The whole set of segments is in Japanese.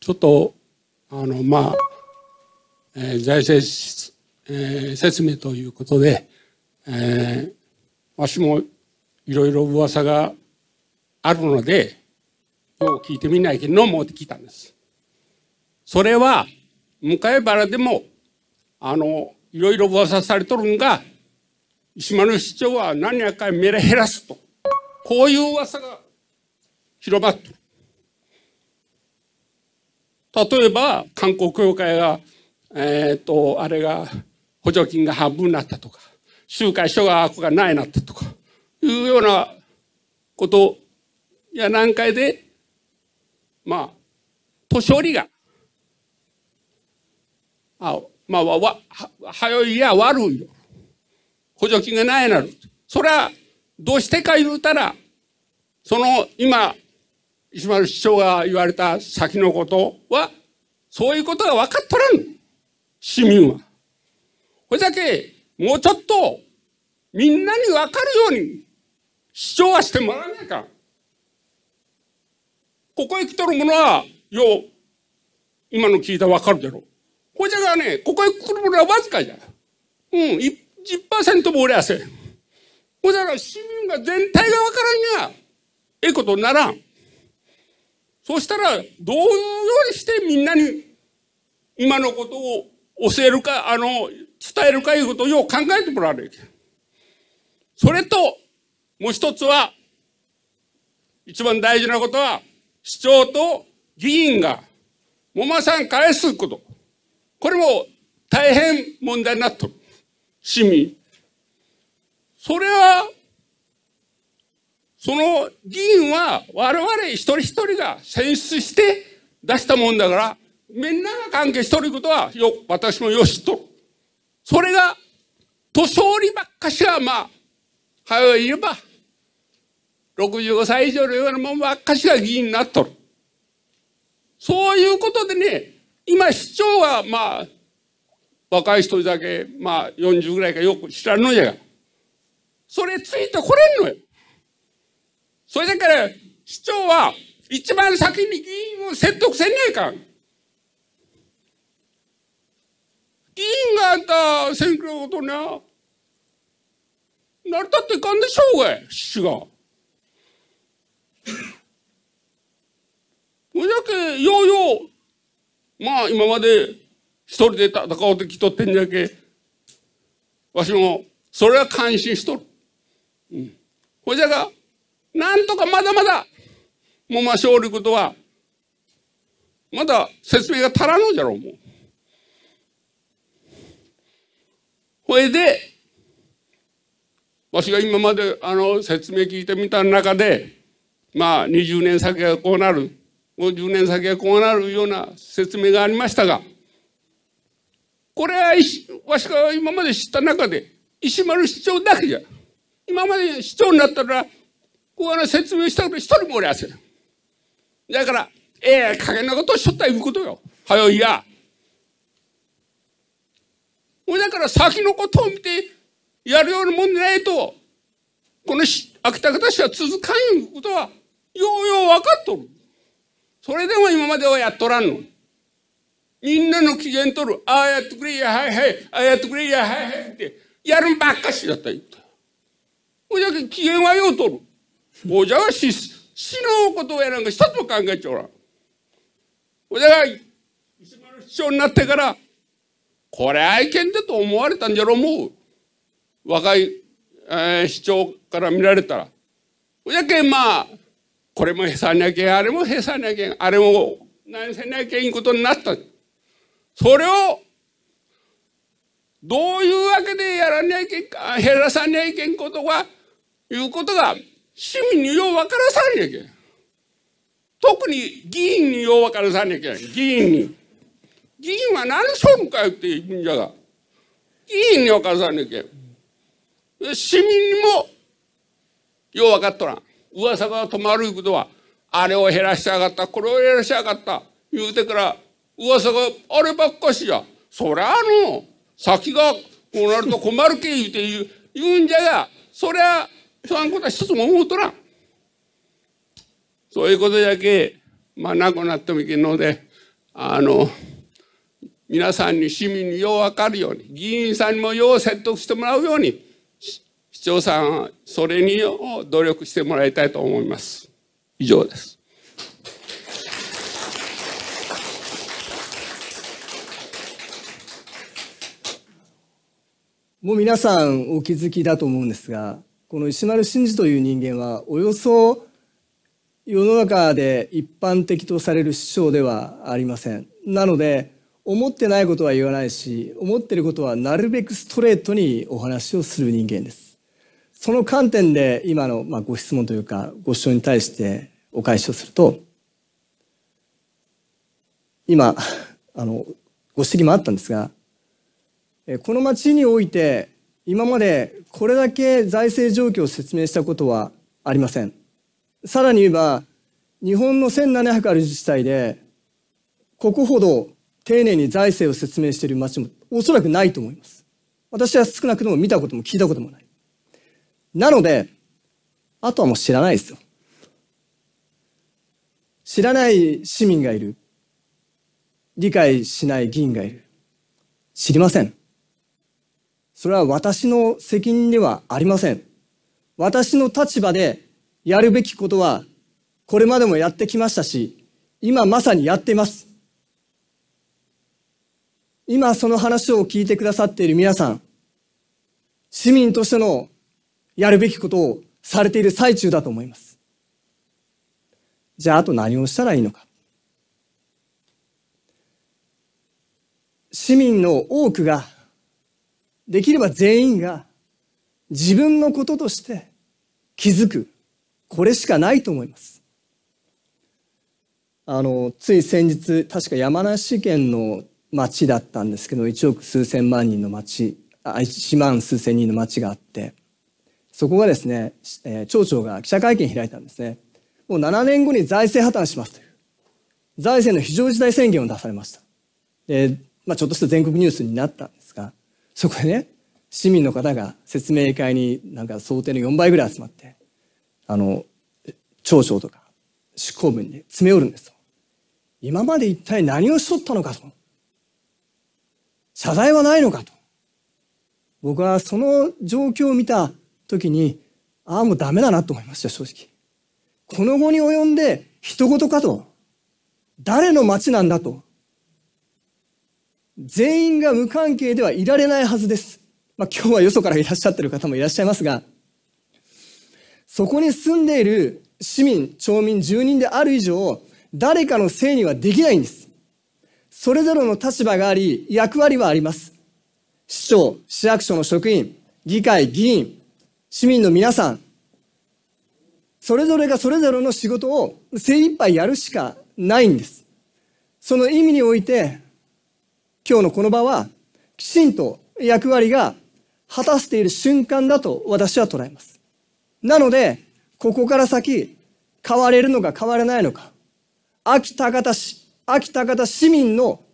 ちょっと、あの、まあ、えー、財政、えー、説明ということで、えー、わしもいろいろ噂があるので、よう聞いてみないけど、もっていたんです。それは、向原でも、あの、いろいろ噂されとるんが、石丸市長は何やかんメラ減らすと。こういう噂が広まってる。例えば、観光協会が、えっ、ー、と、あれが、補助金が半分になったとか、集会所がここがないなったとか、いうようなことや何回で、まあ、年寄りが、あ、まあ、わ、は、はよいや悪いよ。補助金がないなる。それは、どうしてか言うたら、その今、石丸市長が言われた先のことは、そういうことが分かっとらん。市民は。これだけ、もうちょっと、みんなに分かるように、主張はしてもらわないか。ここへ来とるものは、よう、今の聞いたら分かるだろう。これじゃがね、ここへ来るものはわずかじゃ。うん、10%もおりゃせん。これだから市民が全体が分からんには、ええことならん。そしたら、どういうようにしてみんなに今のことを教えるか、あの、伝えるかいうことをよう考えてもらわなきゃ。それと、もう一つは、一番大事なことは、市長と議員が、もまさん返すこと。これも大変問題になっとる。市民。それはその議員は我々一人一人が選出して出したもんだから、みんなが関係しとることはよ、私もよしと。それが、年寄りばっかしが、まあ、はよいれば、65歳以上のようなもんばっかしが議員になっとる。そういうことでね、今市長は、まあ、若い人だけ、まあ、40ぐらいかよく知らんのじゃが、それついてこれんのよ。それだから、市長は一番先に議員を説得せんないかん。議員があんた選挙のことな、なりたっていかんでしょうが、市が。それだけ、ようよう、まあ今まで一人で戦おうときとってんじゃけ、わしも、それは感心しとる。うん。ほいじゃが、なんとかまだまだ、もうまあ勝利ことは、まだ説明が足らんのじゃろう、もう。ほいで、わしが今まであの説明聞いてみた中で、まあ20年先はこうなる、50年先はこうなるような説明がありましたが、これはわしが今まで知った中で、石丸市長だけじゃ、今まで市長になったら、こう説明したく一人もおりせだから、ええー、加減なことをしとったいうことよ。はよいや。だから先のことを見てやるようなもんでないと、この秋田方氏は続かんいうことは、ようよう分かっとる。それでも今まではやっとらんの。みんなの機嫌取る。ああやってくれや、はいはい。ああやってくれや、はいはい。って、やるんばっかしだった言った。ほいだけ機嫌はよう取る。おゃが死死のことをやらんか一つも考えちゃおらん。おじゃが一緒市長になってから、これはいけんだと思われたんじゃろもう。若い、えー、市長から見られたら。おじゃけんまあ、これもへさにゃけん、あれもへさにゃけん、あれも何せにゃけんことになった。それを、どういうわけでやらにゃいけんか、減らさにゃいけんことが、いうことが、市民によう分からさんやけん。特に議員によう分からさんやけん。議員に。議員は何しょかよって言うんじゃが。議員に分からさんやけん。市民にもよう分かっとらん。噂が止まることは、あれを減らしやがった、これを減らしやがった、言うてから、噂があればっかしや。そりゃあの、先がこうなると困るけ言うて言う言うんじゃが、そりゃそことは一つも思うとらん。そういうことだけ、まあ、なくなってもいけんので、あの、皆さんに市民にようわかるように、議員さんにもよう説得してもらうように、市長さんはそれに努力してもらいたいと思います。以上です。もう皆さんお気づきだと思うんですがこの石丸真二という人間はおよそ世の中で一般的とされる師匠ではありません。なので思ってないことは言わないし思ってることはなるべくストレートにお話をする人間です。その観点で今の、まあ、ご質問というかご主張に対してお返しをすると今あのご指摘もあったんですがこの町において今までこれだけ財政状況を説明したことはありません。さらに言えば、日本の1700ある自治体で、ここほど丁寧に財政を説明している町もおそらくないと思います。私は少なくとも見たことも聞いたこともない。なので、あとはもう知らないですよ。知らない市民がいる。理解しない議員がいる。知りません。それは私の責任ではありません。私の立場でやるべきことは、これまでもやってきましたし、今まさにやっています。今その話を聞いてくださっている皆さん、市民としてのやるべきことをされている最中だと思います。じゃあ、あと何をしたらいいのか。市民の多くができれば全員が自分のこととして気づく。これしかないと思います。あの、つい先日、確か山梨県の町だったんですけど、1億数千万人の町、あ1万数千人の町があって、そこがですね、えー、町長が記者会見開いたんですね。もう7年後に財政破綻しますという。財政の非常事態宣言を出されました。で、まあ、ちょっとした全国ニュースになったんそこでね市民の方が説明会になんか想定の4倍ぐらい集まってあの町長とか執行部に、詰め寄るんですよ。今まで一体何をしとったのかと謝罪はないのかと僕はその状況を見た時にああもうダメだなと思いました正直。この後に及んで一言かと誰の町なんだと全員が無関係ではいられないはずです。まあ、今日はよそからいらっしゃってる方もいらっしゃいますが、そこに住んでいる市民、町民、住人である以上、誰かのせいにはできないんです。それぞれの立場があり、役割はあります。市長、市役所の職員、議会、議員、市民の皆さん、それぞれがそれぞれの仕事を精一杯やるしかないんです。その意味において、今日のこの場はきちんと役割が果たしている瞬間だと私は捉えます。なので、ここから先、変われるのか変われないのか、秋田方市、秋田方市民の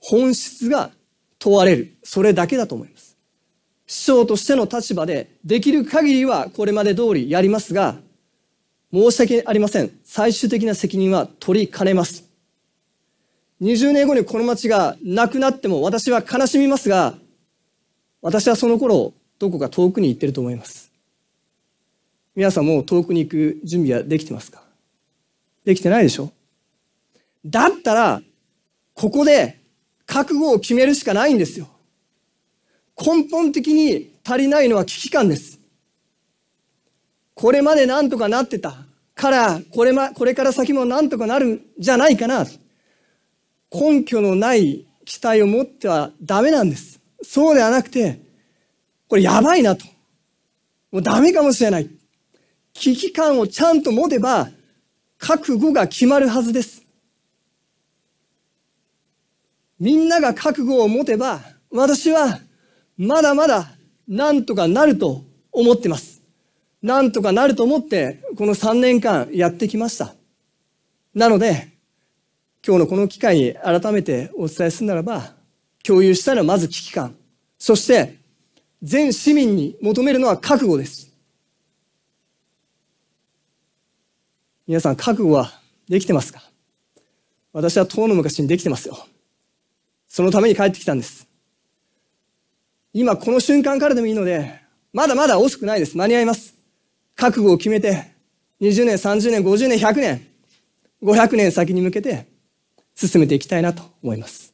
本質が問われる。それだけだと思います。市長としての立場で、できる限りはこれまで通りやりますが、申し訳ありません。最終的な責任は取りかねます。20年後にこの町がなくなっても私は悲しみますが、私はその頃、どこか遠くに行ってると思います。皆さんもう遠くに行く準備はできてますかできてないでしょだったら、ここで覚悟を決めるしかないんですよ。根本的に足りないのは危機感です。これまで何とかなってたから、これ,、ま、これから先も何とかなるんじゃないかな。根拠のない期待を持ってはダメなんです。そうではなくて、これやばいなと。もうダメかもしれない。危機感をちゃんと持てば、覚悟が決まるはずです。みんなが覚悟を持てば、私はまだまだなんとかなると思ってます。なんとかなると思って、この3年間やってきました。なので、今日のこの機会に改めてお伝えするならば、共有したのはまず危機感。そして、全市民に求めるのは覚悟です。皆さん、覚悟はできてますか私は遠の昔にできてますよ。そのために帰ってきたんです。今この瞬間からでもいいので、まだまだ遅くないです。間に合います。覚悟を決めて、20年、30年、50年、100年、500年先に向けて、進めていきたいなと思います。